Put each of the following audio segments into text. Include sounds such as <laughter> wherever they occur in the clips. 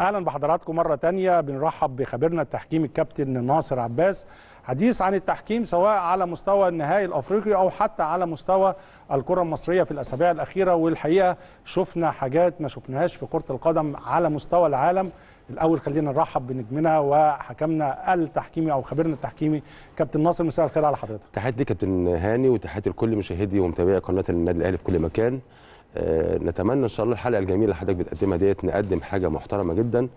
اهلا بحضراتكم مره تانية بنرحب بخبيرنا التحكيم الكابتن ناصر عباس حديث عن التحكيم سواء على مستوى النهائي الافريقي او حتى على مستوى الكره المصريه في الاسابيع الاخيره والحقيقه شفنا حاجات ما شفناهاش في كره القدم على مستوى العالم الاول خلينا نرحب بنجمنا وحكمنا التحكيمي او خبيرنا التحكيمي كابتن ناصر مساء الخير على حضرتك تحياتي كابتن هاني وتحياتي لكل مشاهدي ومتابعي قناه النادي الاهلي في كل مكان آه، نتمنى ان شاء الله الحلقه الجميله اللي حضرتك بتقدمها ديت نقدم حاجه محترمه جدا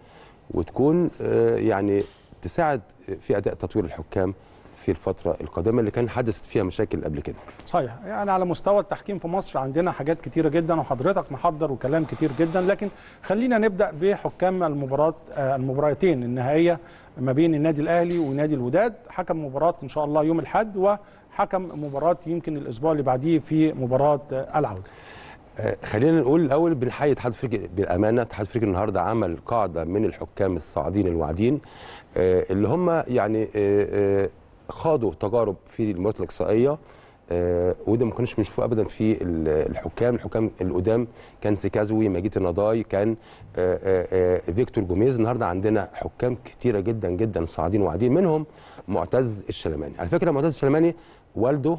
وتكون آه، يعني تساعد في اداء تطوير الحكام في الفترة القادمة اللي كان حدث فيها مشاكل قبل كده صحيح يعني على مستوى التحكيم في مصر عندنا حاجات كتيرة جدا وحضرتك محضر وكلام كتير جدا لكن خلينا نبدأ بحكام المباراة آه، المباراتين النهائية ما بين النادي الأهلي ونادي الوداد حكم مباراة إن شاء الله يوم الأحد وحكم مباراة يمكن الأسبوع اللي بعديه في مباراة العودة آه، خلينا نقول الاول بنحيي اتحاد افريقيا بالامانه اتحاد افريقيا النهارده عمل قاعده من الحكام الصاعدين الواعدين آه، اللي هم يعني آه، خاضوا تجارب في المواد الاقصائيه وده ما كناش بنشوفه ابدا في الحكام الحكام القدام كان سيكازوي ماجيت النضاي كان فيكتور جوميز النهارده عندنا حكام كتيره جدا جدا صاعدين واعدين منهم معتز الشلماني على فكره معتز الشلماني والده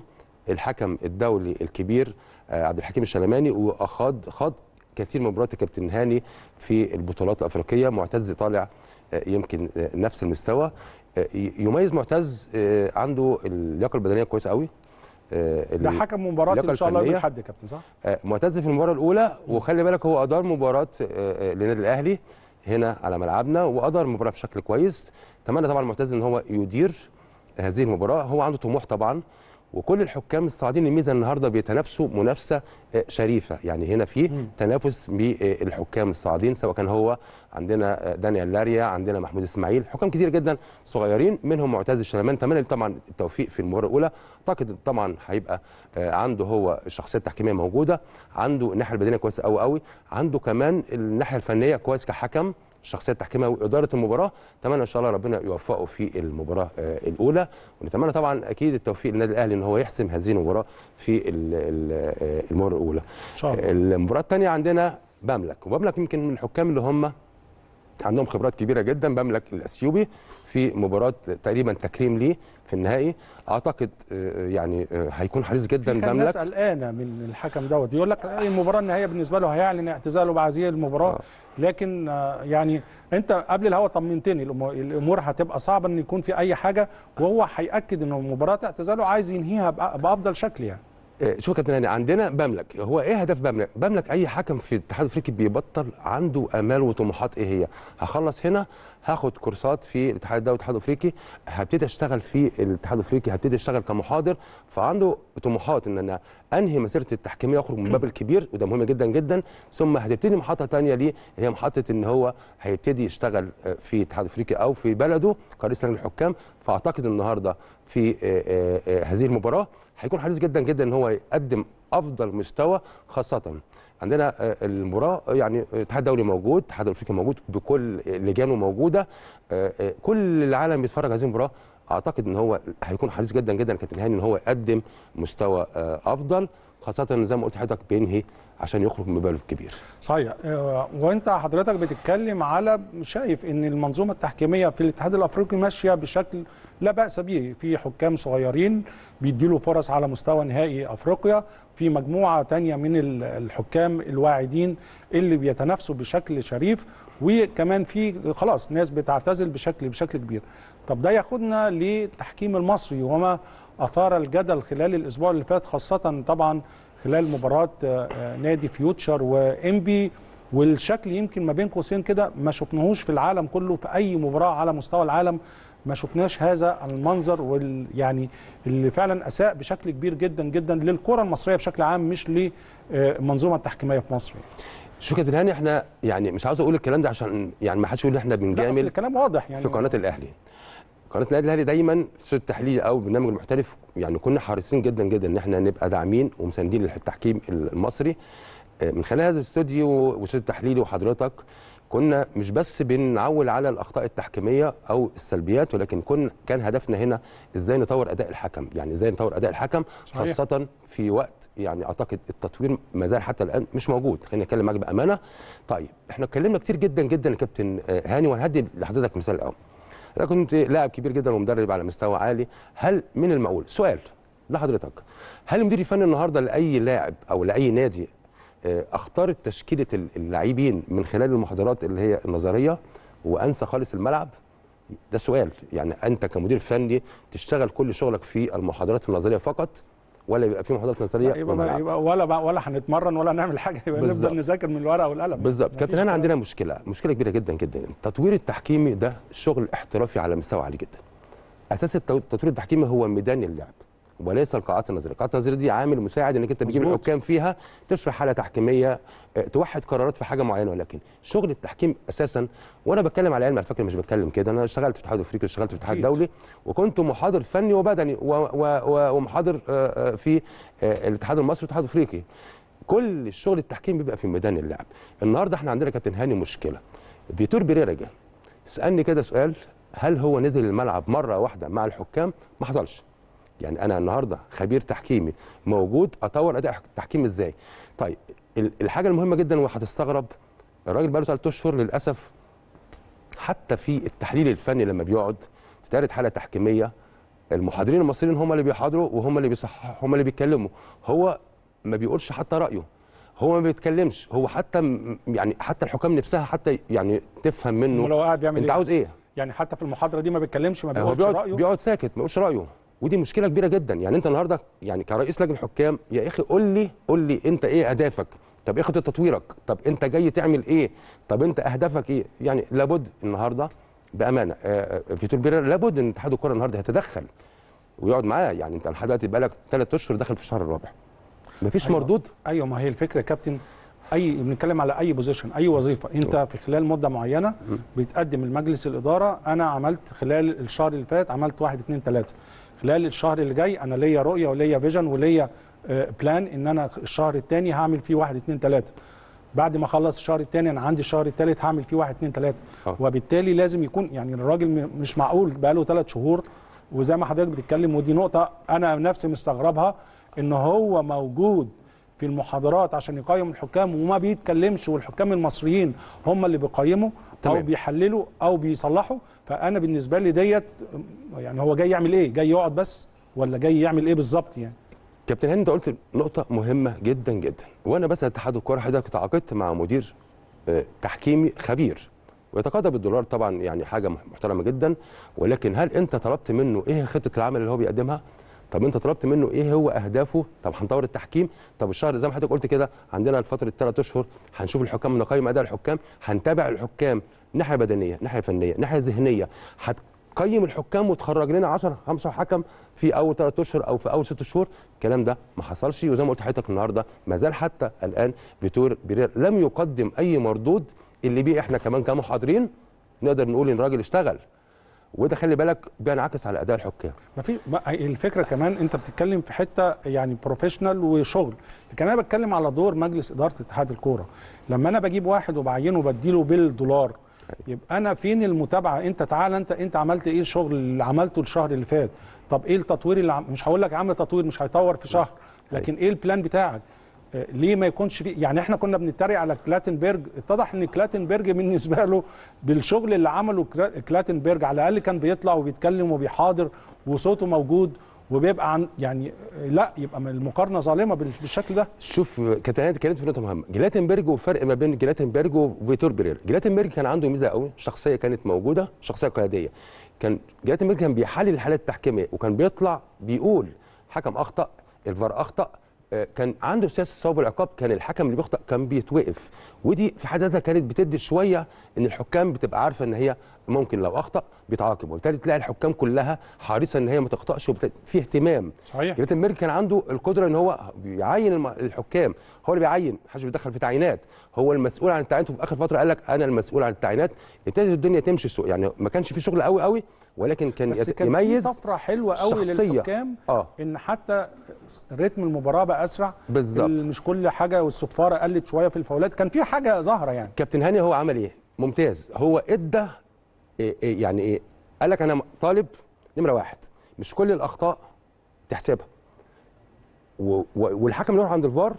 الحكم الدولي الكبير آه، عبد الحكيم الشلماني واخاض خاض كثير من مباريات الكابتن هاني في البطولات الافريقيه معتز طالع آه، يمكن آه، نفس المستوى يميز معتز عنده اللياقه البدنيه كويسه قوي ده حكم مباراه ان شاء الله يوم الاحد كابتن صح معتز في المباراه الاولى وخلي بالك هو ادار مباراه للنادي الاهلي هنا على ملعبنا وادار المباراه بشكل كويس اتمنى طبعا معتز ان هو يدير هذه المباراه هو عنده طموح طبعا وكل الحكام الصاعدين الميزه النهارده بيتنافسوا منافسه آه، شريفه يعني هنا في تنافس بالحكام آه، الصاعدين سواء كان هو عندنا آه، دانيال لاريا عندنا محمود اسماعيل حكام كتير جدا صغيرين منهم معتز الشلمان اتمنى طبعا التوفيق في المباراه الاولى اعتقد طبعا هيبقى عنده هو الشخصيه التحكيميه موجوده عنده الناحيه البدنيه كويسه قوي قوي عنده كمان الناحيه الفنيه كويس كحكم الشخصيه التحكيميه واداره المباراه اتمنى ان شاء الله ربنا يوفقه في المباراه آه، الاولى ونتمنى طبعا اكيد التوفيق للنادي الاهلي ان هو يحسم هذه المباراه في آه، المباراه الاولى ان شاء الله المباراه الثانيه عندنا بملك وبملك يمكن من الحكام اللي هم عندهم خبرات كبيره جدا بملك الاثيوبي في مباراه تقريبا تكريم ليه في النهائي اعتقد آه، آه، يعني آه، هيكون حريص جدا بملك الناس قلقانه من الحكم دوت يقول لك المباراه النهائيه بالنسبه له هيعلن اعتزاله بعد هذه المباراه آه. لكن يعني انت قبل الهوا طمنتني الامور هتبقى صعبه ان يكون في اي حاجه وهو هياكد ان مباراه اعتزاله عايز ينهيها بافضل شكل يعني آه، شوف كابتن هاني عندنا بملك هو ايه هدف بملك؟ بملك اي حكم في الاتحاد الافريقي بيبطل عنده امال وطموحات ايه هي؟ هخلص هنا هاخد كورسات في الاتحاد الدولي والاتحاد الافريقي هبتدي اشتغل في الاتحاد الافريقي هبتدي اشتغل كمحاضر فعنده طموحات ان انا انهي مسيرتي التحكيميه واخرج من باب الكبير وده مهم جدا جدا ثم هتبتدي محطه ثانيه ليه اللي هي محطه ان هو هيبتدي يشتغل في الاتحاد الافريقي او في بلده كرئيس لجنه الحكام فاعتقد النهارده في هذه المباراه هيكون حريص جدا جدا ان هو يقدم افضل مستوى خاصه عندنا آه، المباراه آه، يعني آه، الاتحاد الدولي موجود الاتحاد الافريقي موجود بكل لجانه موجوده كل العالم بيتفرج على هذه المباراه اعتقد ان هو هيكون حريص جدا جدا كابتن هاني ان هو يقدم مستوى افضل خاصه زي ما قلت حضرتك بينهي عشان يخرج من مبالغ كبير صحيح آه، وانت حضرتك بتتكلم على شايف ان المنظومه التحكيميه في الاتحاد الافريقي ماشيه بشكل لا باس به في حكام صغيرين بيديله فرص على مستوى نهائي افريقيا في مجموعه تانية من الحكام الواعدين اللي بيتنافسوا بشكل شريف وكمان في خلاص ناس بتعتزل بشكل بشكل كبير طب ده ياخدنا للتحكيم المصري وما اثار الجدل خلال الاسبوع اللي فات خاصه طبعا خلال مباراه آه، آه، نادي فيوتشر وامبي والشكل يمكن ما بين قوسين كده ما شفناهوش في العالم كله في اي مباراه على مستوى العالم ما شفناش هذا المنظر وال يعني اللي فعلا اساء بشكل كبير جدا جدا للكره المصريه بشكل عام مش للمنظومه آه، التحكيميه في مصر شوف كابتن هاني احنا يعني مش عاوز اقول الكلام ده عشان يعني ما حدش يقول احنا بنجامل الكلام واضح يعني في قناه الاهلي قناه النادي الاهلي دايما في التحليل او برنامج المحترف يعني كنا حريصين جدا جدا ان احنا نبقى داعمين ومساندين للتحكيم المصري آه، من خلال هذا الاستوديو واستوديو التحليلي وحضرتك كنا مش بس بنعول على الاخطاء التحكيميه او السلبيات ولكن كنا كان هدفنا هنا ازاي نطور اداء الحكم يعني ازاي نطور اداء الحكم صحيح. خاصه في وقت يعني اعتقد التطوير ما زال حتى الان مش موجود خلينا نتكلم معاك بامانه طيب احنا اتكلمنا كتير جدا جدا يا كابتن آه، هاني وهدي لحضرتك مثال الاول اذا كنت لاعب كبير جدا ومدرب على مستوى عالي هل من المعقول سؤال لحضرتك هل المدير الفني النهارده لاي لاعب او لاي نادي آه، اختارت تشكيله اللاعبين من خلال المحاضرات اللي هي النظريه وانسى خالص الملعب ده سؤال يعني انت كمدير فني تشتغل كل شغلك في المحاضرات النظريه فقط ولا يبقى في محاضرات نظريه يبقى, يبقى ولا ولا هنتمرن ولا هنعمل حاجه يبقى نفضل نذاكر من الورقه والقلم بالظبط كابتن هنا عندنا مشكله مشكله كبيره جدا جدا التطوير التحكيمي ده شغل احترافي على مستوى عالي جدا اساس التطوير التحكيمي هو ميدان اللعب وليس القاعات النظريه، القاعات النظريه دي عامل مساعد انك انت بتجيب الحكام فيها تشرح حاله تحكيميه آه، توحد قرارات في حاجه معينه ولكن شغل التحكيم اساسا وانا بتكلم على علم على فكره مش بتكلم كده انا اشتغلت في الاتحاد الافريقي واشتغلت في الاتحاد الدولي وكنت محاضر فني وبدني ومحاضر آه، آه، في الاتحاد المصري والاتحاد الافريقي. كل الشغل التحكيم بيبقى في ميدان اللعب. النهارده احنا عندنا كابتن هاني مشكله. فيتور بيريرا جه سالني كده سؤال هل هو نزل الملعب مره واحده مع الحكام؟ ما حصلش. يعني انا النهارده خبير تحكيمي موجود اطور اداء التحكيم ازاي طيب الحاجه المهمه جدا وهتستغرب الراجل بقاله ثلاث اشهر للاسف حتى في التحليل الفني لما بيقعد تتعرض حاله تحكيميه المحاضرين المصريين هم اللي بيحاضروا وهم اللي بيصححوا هم اللي بيتكلموا هو ما بيقولش حتى رايه هو ما بيتكلمش هو حتى يعني حتى الحكام نفسها حتى يعني تفهم منه هو قاعد بيعمل انت إيه؟ عاوز ايه يعني حتى في المحاضره دي ما بيتكلمش ما بيقولش رايه بيقعد ساكت ما بيقولش رايه ودي مشكله كبيره جدا يعني انت النهارده يعني كرئيس لجنه حكام يا اخي قول لي قول لي انت ايه اهدافك طب ايه خطه تطويرك طب انت جاي تعمل ايه طب انت اهدافك ايه يعني لابد النهارده بامانه آه، آه، فيتور بيرر لابد ان اتحاد الكره النهارده يتدخل ويقعد معاه يعني انت لحد دلوقتي بقالك ثلاث اشهر داخل في الشهر الرابع مفيش أيوة. مردود ايوه ما هي الفكره يا كابتن اي بنتكلم على اي بوزيشن اي وظيفه انت أيوة. في خلال مده معينه بتقدم لمجلس الاداره انا عملت خلال الشهر اللي فات عملت واحد اثنين ثلاثه خلال الشهر اللي جاي انا ليا رؤيه وليا فيجن وليا بلان آه، ان انا الشهر الثاني هعمل فيه واحد اثنين ثلاثه بعد ما اخلص الشهر الثاني انا عندي الشهر الثالث هعمل فيه واحد اثنين ثلاثه آه. وبالتالي لازم يكون يعني الراجل مش معقول بقى له ثلاث شهور وزي ما حضرتك بتتكلم ودي نقطه انا نفسي مستغربها ان هو موجود في المحاضرات عشان يقيم الحكام وما بيتكلمش والحكام المصريين هم اللي بيقيموا تمام. او بيحللوا او بيصلحوا فانا بالنسبه لي ديت يعني هو جاي يعمل ايه جاي يقعد بس ولا جاي يعمل ايه بالظبط يعني كابتن هاني انت قلت نقطه مهمه جدا جدا وانا بس اتحاد الكره حضرتك تعاقدت مع مدير آه، تحكيمي خبير ويتقاضى بالدولار طبعا يعني حاجه محترمه جدا ولكن هل انت طلبت منه ايه خطه العمل اللي هو بيقدمها طب انت طلبت منه ايه هو اهدافه طب هنطور التحكيم طب الشهر زي ما حضرتك قلت كده عندنا الفتره الثلاث اشهر هنشوف الحكام نقيم اداء الحكام هنتابع الحكام ناحيه بدنيه ناحيه فنيه ناحيه ذهنيه هتقيم الحكام وتخرج لنا 10 15 حكم في اول ثلاث اشهر او في اول ست شهور الكلام ده ما حصلش وزي ما قلت لحضرتك النهارده ما زال حتى الان فيتور بيرير لم يقدم اي مردود اللي بيه احنا كمان كمحاضرين نقدر نقول ان الراجل اشتغل وده خلي بالك بينعكس على اداء الحكام ما في الفكره كمان انت بتتكلم في حته يعني بروفيشنال وشغل لكن انا بتكلم على دور مجلس اداره اتحاد الكوره لما انا بجيب واحد وبعينه وبديله بالدولار يبقى انا فين المتابعه انت تعال انت انت عملت ايه الشغل اللي عملته الشهر اللي فات طب ايه التطوير اللي عم... مش هقول لك عامل تطوير مش هيطور في شهر أيوة. لكن ايه البلان بتاعك آه، ليه ما يكونش فيه يعني احنا كنا بنتريق على كلاتنبرج اتضح ان كلاتنبرج بالنسبه له بالشغل اللي عمله كلاتنبرج على الاقل كان بيطلع وبيتكلم وبيحاضر وصوته موجود وبيبقى عن يعني لا يبقى المقارنه ظالمه بالشكل ده شوف كابتن انا اتكلمت في نقطه مهمه جلاتنبرج وفرق ما بين جلاتنبرج وفيتور بيرير جلاتنبرج كان عنده ميزه قوي شخصيه كانت موجوده شخصيه قياديه كان جلاتنبرج كان بيحلل الحالات التحكيميه وكان بيطلع بيقول حكم اخطا الفار اخطا كان عنده سياسه الصواب والعقاب كان الحكم اللي بيخطئ كان بيتوقف ودي في حد ذاتها كانت بتدي شويه ان الحكام بتبقى عارفه ان هي ممكن لو اخطا بيتعاقب وبالتالي تلاقي الحكام كلها حريصه ان هي ما تخطاش في اهتمام صحيح جريت ميرك كان عنده القدره ان هو بيعين الحكام هو اللي بيعين حدش بيدخل في تعيينات هو المسؤول عن التعيينات وفي اخر فتره قال لك انا المسؤول عن التعيينات ابتدت الدنيا تمشي سوق يعني ما كانش في شغل قوي قوي ولكن كان بس كان يميز طفره حلوه قوي للحكام آه. ان حتى رتم المباراه بقى اسرع بالظبط مش كل حاجه والصفاره قلت شويه في الفاولات كان في حاجه ظاهره يعني كابتن هاني هو عمل ايه ممتاز هو ادى إيه إيه يعني ايه قال لك انا طالب نمره واحد مش كل الاخطاء تحسبها والحكم يروح عند الفار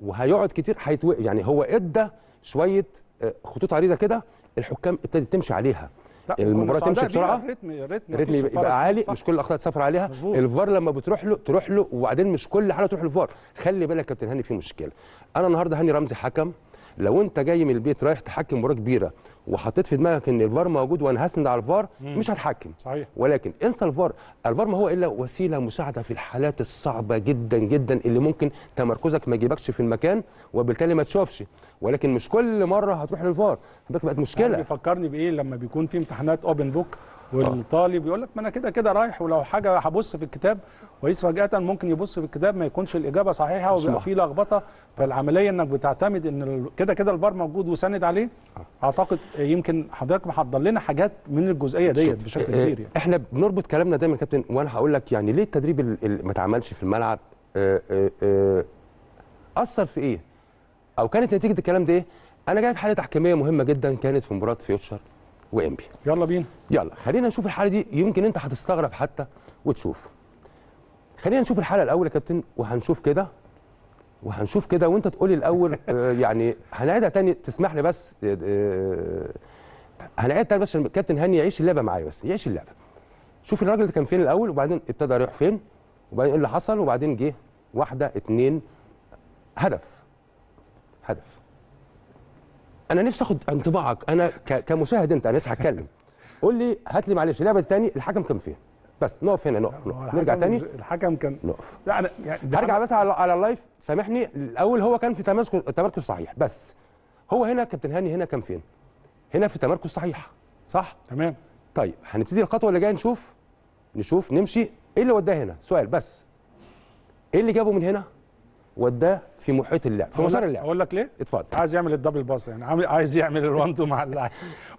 وهيقعد كتير هيتوقف يعني هو ادى شويه آه، خطوط عريضه كده الحكام ابتدت تمشي عليها المباراه تمشي بسرعه الريتم الريتم الريتم يبقى عالي صح. مش كل الاخطاء تسافر عليها مزبوط. الفار لما بتروح له تروح له وبعدين مش كل حاجه تروح للفار خلي بالك يا كابتن هاني في مشكله انا النهارده هاني رمزي حكم لو انت جاي من البيت رايح تحكم مباراه كبيره وحطيت في دماغك ان الفار موجود وانا هسند على الفار مش هتحكم صحيح. ولكن انسى الفار الفار ما هو الا وسيله مساعده في الحالات الصعبه جدا جدا اللي ممكن تمركزك ما يجيبكش في المكان وبالتالي ما تشوفش ولكن مش كل مره هتروح للفار بقت مشكله يعني بيفكرني بايه لما بيكون في امتحانات اوبن بوك آه. والطالب يقول لك ما انا كده كده رايح ولو حاجه هبص في الكتاب كويس فجاه ممكن يبص في الكتاب ما يكونش الاجابه صحيحه ويبقى في لخبطه فالعمليه انك بتعتمد ان كده كده البار موجود وسند عليه آه. اعتقد يمكن حضرتك محضر لنا حاجات من الجزئيه ديت بشكل إيه، إيه، كبير يعني. احنا بنربط كلامنا دايما كابتن وانا هقول لك يعني ليه التدريب اللي ما اتعملش في الملعب آه، اثر في ايه او كانت نتيجه الكلام ده ايه انا جايب حاله تحكيميه مهمه جدا كانت في مباراه فيوتشر وانبي يلا بينا يلا خلينا نشوف الحاله دي يمكن انت هتستغرب حتى وتشوف خلينا نشوف الحاله الاول يا كابتن وهنشوف كده وهنشوف كده وانت تقولي الاول <laughs> آه، يعني هنعيدها تاني تسمح لي بس آه، آه، هنعيدها تاني بس عشان الكابتن هاني يعيش اللعبه معايا بس يعيش اللعبه شوف الراجل ده كان فين الاول وبعدين ابتدى يروح فين وبعدين ايه اللي حصل وبعدين جه واحده اتنين هدف هدف انا نفسي اخد انطباعك انا كمشاهد انت انا نفسي هتكلم قول لي هات لي معلش اللعبه الثانيه الحكم كان فين بس نقف هنا نقف نقف نرجع تاني الحكم كان نقف لا انا يعني هرجع بس على على اللايف سامحني الاول هو كان في تمركز تمركز صحيح بس هو هنا كابتن هاني هنا كان فين هنا في تمركز صحيح صح تمام طيب هنبتدي الخطوه اللي جايه نشوف نشوف نمشي ايه اللي وداه هنا سؤال بس ايه اللي جابه من هنا وداه في محيط اللعب في مسار اللعب اقول لك ليه اتفضل عايز يعمل الدبل باص يعني عايز يعمل الوان مع اللاعب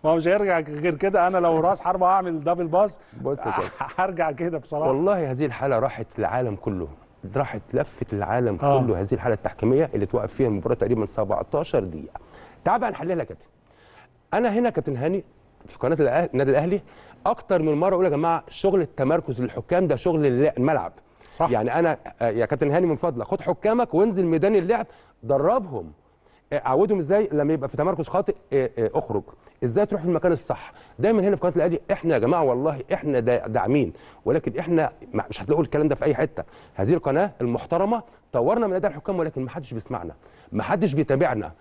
ما هو مش هيرجع غير كده انا لو راس حربه هعمل دبل باص بص كده <laughs> هرجع كده بصراحه والله هذه الحاله راحت العالم كله راحت لفت العالم آه. كله هذه الحاله التحكيميه اللي توقف فيها المباراه تقريبا 17 دقيقه تعال بقى نحللها يا كابتن انا هنا كابتن هاني في قناه النادي الاهلي اكتر من مره اقول يا جماعه شغل التمركز للحكام ده شغل الملعب صح. يعني انا آه، يا كابتن هاني من فضلك خد حكامك وانزل ميدان اللعب دربهم آه، عودهم ازاي لما يبقى في تمركز خاطئ آه، اخرج ازاي تروح في المكان الصح دايما هنا في قناه الاهلي احنا يا جماعه والله احنا داعمين ولكن احنا مش هتلاقوا الكلام ده في اي حته هذه القناه المحترمه طورنا من اداء الحكام ولكن ما حدش بيسمعنا ما حدش بيتابعنا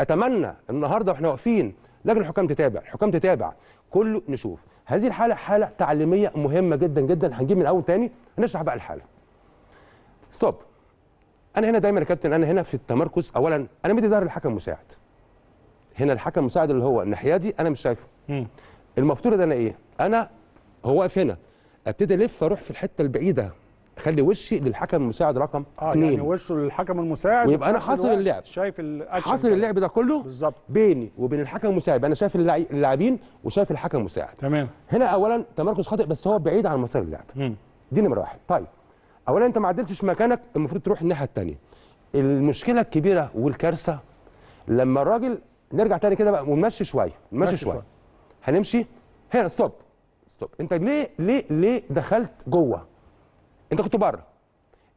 اتمنى النهارده واحنا واقفين لجنه الحكام تتابع الحكام تتابع كله نشوف هذه الحاله حاله تعليميه مهمه جدا جدا هنجيب من الاول تاني نشرح بقى الحاله ستوب انا هنا دايما يا كابتن انا هنا في التمركز اولا انا مدي ظهر الحكم مساعد هنا الحكم مساعد اللي هو الناحيه دي انا مش شايفه المفترض انا ايه انا هو واقف هنا ابتدي الف اروح في الحته البعيده اخلي وشي للحكم المساعد رقم اه اثنين يعني وشه للحكم المساعد ويبقى انا حاصر اللعب شايف الاكشن حاصر اللعب ده كله بالظبط بيني وبين الحكم المساعد انا شايف اللاعبين وشايف الحكم المساعد تمام هنا اولا تمركز خاطئ بس هو بعيد عن مسار اللعب مم. دي نمره واحد طيب اولا انت ما عدلتش مكانك المفروض تروح الناحيه الثانيه المشكله الكبيره والكارثه لما الراجل نرجع تاني كده بقى ونمشي شويه نمشي شويه شوي. هنمشي هنا ستوب ستوب انت ليه ليه ليه دخلت جوه انت كنت بره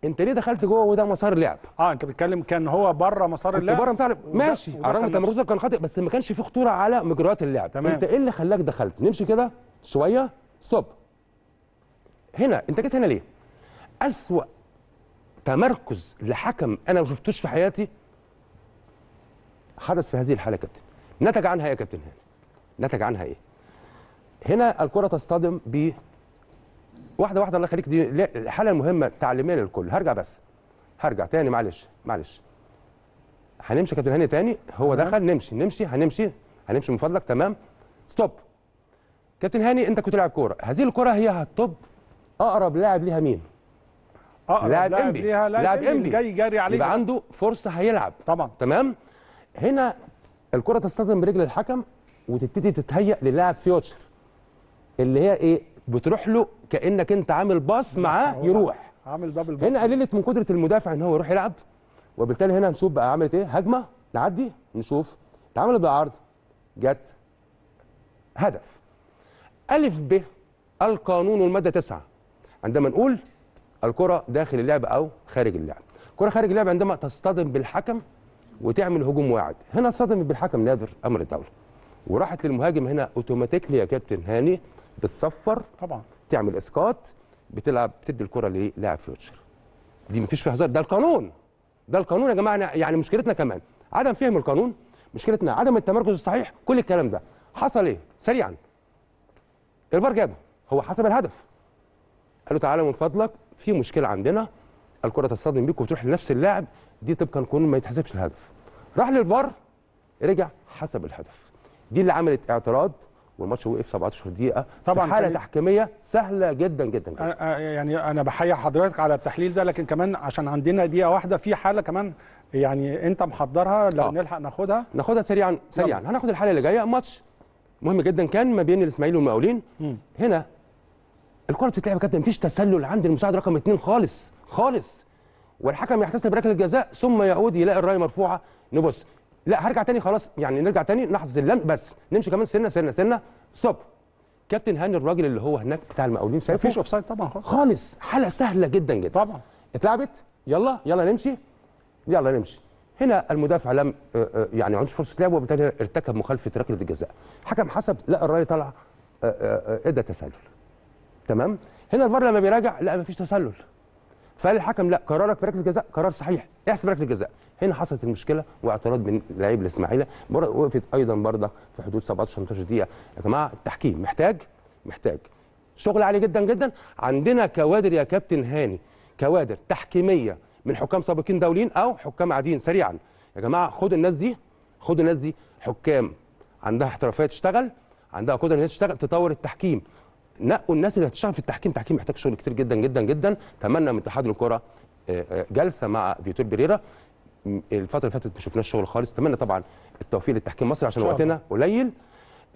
انت ليه دخلت جوه وده مسار لعب اه انت بتتكلم كان هو بره مسار اللعب بره مسار ماشي على الرغم تمركزك كان خاطئ بس ما كانش فيه خطوره على مجريات اللعب تمام. انت ايه اللي خلاك دخلت نمشي كده شويه ستوب هنا انت جيت هنا ليه أسوأ تمركز لحكم أنا ما شفتوش في حياتي حدث في هذه الحالة يا كابتن نتج عنها إيه يا كابتن هاني نتج عنها إيه هنا الكرة تصطدم ب واحدة واحدة الله يخليك دي الحالة المهمة تعليمية للكل هرجع بس هرجع تاني معلش معلش هنمشي كابتن هاني تاني هو دخل نمشي نمشي هنمشي هنمشي من فضلك تمام ستوب كابتن هاني انت كنت لاعب كوره هذه الكره هي هتطب اقرب لاعب ليها مين لاعب ام بي لاعب ام بي جاي جاري عليه يبقى عنده فرصه هيلعب طبعا تمام هنا الكره تصطدم برجل الحكم وتبتدي تتهيأ للاعب فيوتشر اللي هي ايه بتروح له كانك انت عامل باص معاه يروح عامل دبل باص هنا قللت من قدره المدافع ان هو يروح يلعب وبالتالي هنا هنشوف بقى عملت ايه هجمه نعدي نشوف اتعملت بالعرض جت هدف ا ب القانون المادة 9 عندما نقول الكره داخل اللعب او خارج اللعب الكره خارج اللعب عندما تصطدم بالحكم وتعمل هجوم واعد هنا اصطدمت بالحكم نادر امر الدوله وراحت للمهاجم هنا اوتوماتيكلي يا كابتن هاني بتصفر طبعا تعمل اسقاط بتلعب بتدي الكره للاعب فيوتشر دي مفيش فيها هزار ده القانون ده القانون يا جماعه يعني مشكلتنا كمان عدم فهم القانون مشكلتنا عدم التمركز الصحيح كل الكلام ده حصل ايه سريعا الفار جابه هو حسب الهدف قال له تعالى من فضلك في مشكله عندنا الكره تصطدم بيك وتروح لنفس اللاعب دي طبقا قانون ما يتحسبش الهدف راح للفار رجع حسب الهدف دي اللي عملت اعتراض والماتش وقف 17 دقيقه طبعا في حاله تحكيميه سهله جدا جدا, جداً. أنا يعني انا بحيي حضرتك على التحليل ده لكن كمان عشان عندنا دقيقه واحده في حاله كمان يعني انت محضرها لو آه. نلحق ناخدها ناخدها سريعا سريعا هناخد الحاله اللي جايه ماتش مهم جدا كان ما بين الاسماعيلي والمقاولين هنا الكره بتتلعب يا كابتن مفيش تسلل عند المساعد رقم اثنين خالص خالص والحكم يحتسب ركله الجزاء ثم يعود يلاقي الرايه مرفوعه نبص لا هرجع تاني خلاص يعني نرجع تاني نحظ اللم بس نمشي كمان سنه سنه سنه ستوب كابتن هاني الراجل اللي هو هناك بتاع المقاولين شايفه مفيش اوف سايد طبعا خالص خالص حاله سهله جدا جدا طبعا اتلعبت يلا يلا نمشي يلا نمشي هنا المدافع لم آه، آه، يعني عندوش فرصه لعب وبالتالي ارتكب مخالفه ركله الجزاء حكم حسب لا الرايه طالعه آه، ادى تسلل تمام هنا الفار لما بيراجع لا مفيش تسلل فقال الحكم لا قرارك بركله جزاء قرار صحيح احسب ركله جزاء هنا حصلت المشكله واعتراض من لعيب الاسماعيلي وقفت ايضا برضه في حدود 17 18 دقيقه يا جماعه التحكيم محتاج محتاج شغل عالي جدا جدا عندنا كوادر يا كابتن هاني كوادر تحكيميه من حكام سابقين دوليين او حكام عاديين سريعا يا جماعه خد الناس دي خد الناس دي حكام عندها احترافيه تشتغل عندها قدره ان هي تشتغل تطور التحكيم نقوا الناس اللي هتشتغل في التحكيم تحكيم محتاج شغل كتير جدا جدا جدا اتمنى من اتحاد الكره آه، آه، جلسه مع فيتور بيريرا الفتره اللي فاتت ما شفناش شغل خالص اتمنى طبعا التوفيق للتحكيم المصري عشان وقتنا قليل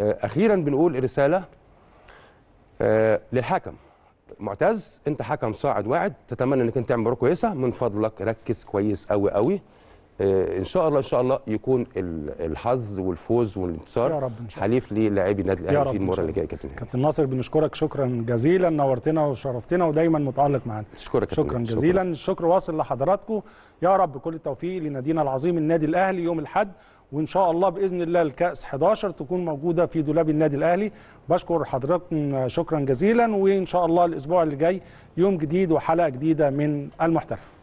آه، اخيرا بنقول رساله للحكم معتز انت حكم صاعد واعد تتمنى انك انت تعمل مباراه كويسه من فضلك ركز كويس قوي قوي آه، ان شاء الله ان شاء الله يكون الحظ والفوز والانتصار حليف للاعبي النادي الاهلي في المباراه اللي جايه كابتن كابتن ناصر بنشكرك شكرا جزيلا نورتنا وشرفتنا ودايما متالق معانا شكرا شكرا جزيلا الشكر واصل لحضراتكم يا رب كل التوفيق لنادينا العظيم النادي الاهلي يوم الاحد وان شاء الله باذن الله الكاس 11 تكون موجوده في دولاب النادي الاهلي بشكر حضراتكم شكرا جزيلا وان شاء الله الاسبوع اللي جاي يوم جديد وحلقه جديده من المحترف